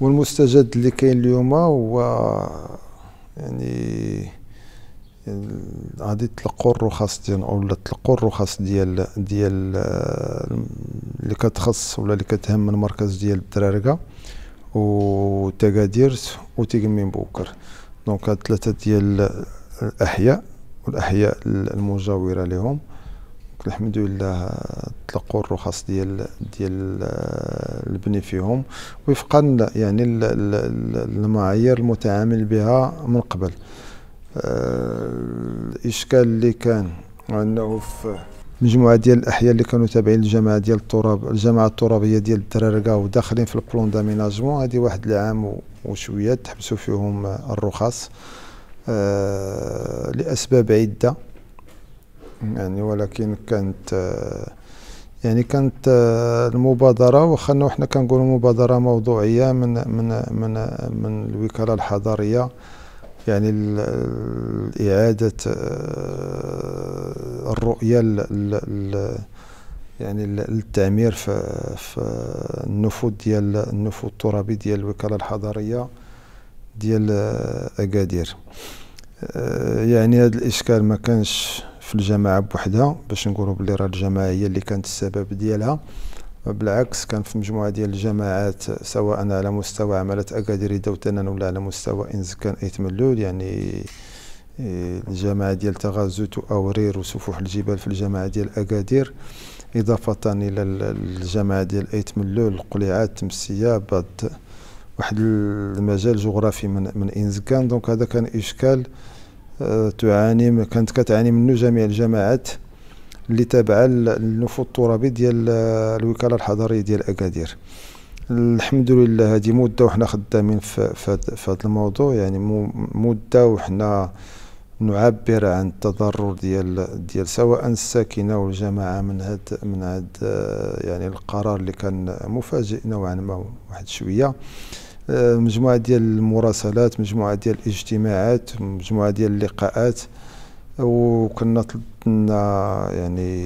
والمستجد اللي كاين اليوم هو يعني غادي تلقوا الرخص ديال ولا تلقوا الرخص ديال ديال اللي كتخص ولا اللي كتهم المركز ديال الدراركه وتكاديرت وتيغمي بوكر دونك هاد ثلاثه ديال الاحياء والاحياء المجاوره لهم الحمد لله يطلقوا الرخص ديال ديال البني فيهم وفقا يعني المعايير المتعامل بها من قبل الاشكال آه، اللي كان انه في مجموعه ديال الاحياء اللي كانوا تابعين للجماعه ديال التراب الجماعه الترابيه ديال الدراركه وداخلين في البلون داميناجمون هذه واحد العام وشويه تحبسوا فيهم الرخص آه، لاسباب عده يعني ولكن كانت آه يعني كانت آه، المبادره واخا انه حنا كنقولوا مبادره موضوعيه من من من من الوكاله الحضاريه يعني اعاده آه، الرؤيه ال يعني للتعمير في في النفوذ ديال النفوذ الترابي ديال الوكاله الحضاريه ديال آه، اكادير يعني هذا الاشكال ما كانش في الجماعه بوحدها باش نقولوا بلي راه الجماعه هي اللي كانت السبب ديالها بالعكس كان في مجموعه ديال الجماعات سواء على مستوى عماله اكاديري دوتنان ولا على مستوى انزكان ملول يعني إيه، الجماعه ديال تغازوت واورير وسفوح الجبال في الجماعه ديال اكادير اضافه الى الجماعه ديال ايت ملول القليعات التمسيه بعض واحد المجال جغرافي من من انزكان دونك هذا كان اشكال تعاني كانت كتعاني منه جميع الجماعات اللي تابعه للنفوذ الترابي ديال آه، الوكاله الحضريه ديال اكادير الحمد لله هذه مده وحنا خدامين في هذا الموضوع يعني مده وحنا نعبر عن التضرر ديال ديال سواء الساكنه والجماعه من هاد من هاد آه، يعني القرار اللي كان مفاجئ نوعا ما واحد شويه آه، مجموعه ديال المراسلات مجموعه ديال الاجتماعات مجموعه ديال اللقاءات وكنا طلبنا يعني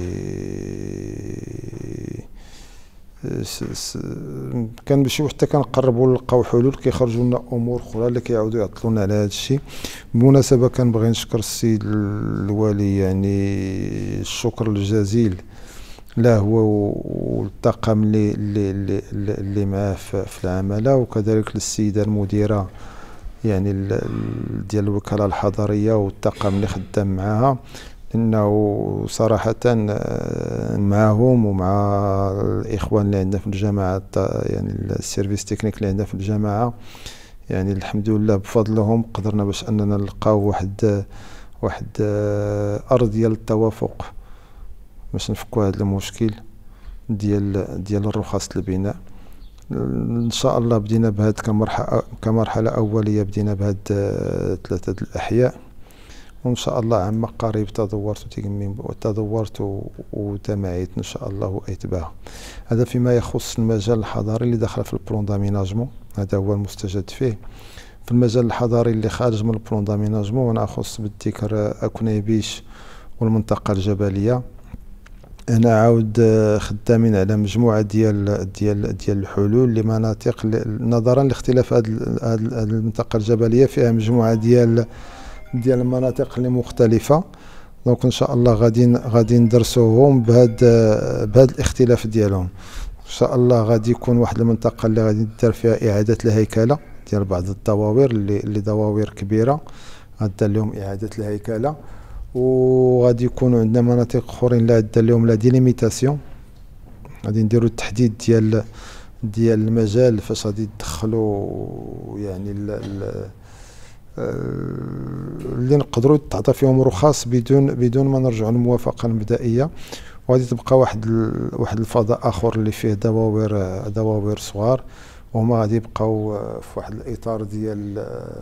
آه، كنمشيو حتى كنقربوا نلقاو حلول كيخرجوا لنا امور اخرى اللي كيعاودوا يعطلونا على هذا الشيء بالمناسبه كنبغي نشكر السيد الوالي يعني الشكر الجزيل لا هو والطاقم اللي اللي اللي معاه في العمله وكذلك للسيده المديره يعني ديال الوكاله الحضريه والطاقم اللي خدام معاها انه صراحه آه، معهم ومع الاخوان اللي عندنا في الجماعه يعني السيرفيس تكنيك اللي عندنا في الجماعه يعني الحمد لله بفضلهم قدرنا باش اننا نلقاو واحد واحد آه، ارض ديال التوافق باش نفكوا هذا المشكل ديال ديال الرخص البناء ان شاء الله بدينا بهاد كمرحله كمرحله اوليه بدينا بهاد ثلاثه الاحياء وان شاء الله عما قريب تدورت وتقمم وتدورت وتمعيت ان شاء الله واتباعه هذا فيما يخص المجال الحضاري اللي دخل في البلون داميناجمون هذا هو المستجد فيه في المجال الحضاري اللي خارج من البلون داميناجمون وانا اخص بالذكر اكنيبيش والمنطقه الجبليه هنا عاود آه، خدامين على مجموعه ديال ديال ديال الحلول لمناطق نظرا لاختلاف هذه المنطقه الجبليه فيها مجموعه ديال ديال المناطق اللي مختلفه دونك ان شاء الله غادي غادي ندرسوهم بهذا بهذا الاختلاف ديالهم ان شاء الله غادي يكون واحد المنطقه اللي غادي ندير فيها اعاده الهيكله ديال بعض الدواوير اللي اللي دواوير كبيره غادي لهم اعاده الهيكله وغادي يكونوا عندنا مناطق اخرين لا عده لهم لا ديليميتاسيون غادي نديروا التحديد ديال ديال المجال فاش غادي يدخلوا يعني ال ال آه، اللي نقدروا تعطى فيهم رخص بدون بدون ما نرجعوا للموافقه المبدئيه وغادي تبقى واحد ال واحد الفضاء اخر اللي فيه دواوير دواوير صغار وهما غادي يبقاو آه، في واحد الاطار ديال آه،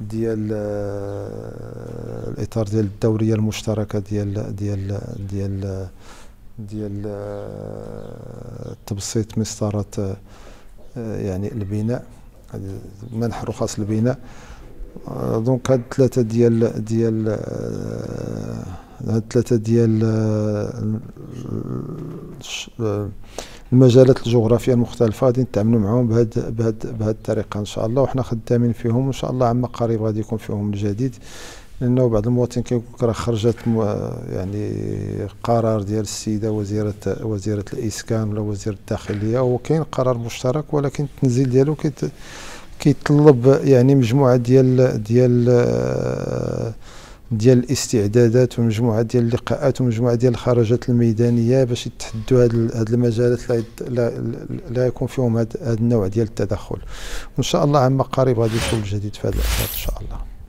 ديال آه، الاطار ديال الدوريه المشتركه ديال ديال ديال ديال آه، تبسيط مسطره آه، يعني البناء منح رخص البناء دونك هاد ثلاثه ديال ديال هاد ثلاثه ديال آه، آه، المجالات الجغرافيه المختلفه غادي نتعاملوا معاهم بهاد بهاد بهاد الطريقه ان شاء الله وحنا خدامين فيهم وان شاء الله عما قريب غادي يكون فيهم الجديد لانه بعض المواطنين كيقول راه خرجت يعني قرار ديال السيده وزيره وزيره الاسكان ولا وزير الداخليه هو كاين قرار مشترك ولكن التنزيل ديالو كيتطلب يعني مجموعه ديال ديال آه، ديال الاستعدادات ومجموعه ديال اللقاءات ومجموعه ديال الخرجات الميدانيه باش يتحدوا هاد هاد المجالات لا, لا يكون فيهم هاد النوع ديال التدخل وان شاء الله عما قريب غادي يكون الجديد في هذا الاطار ان شاء الله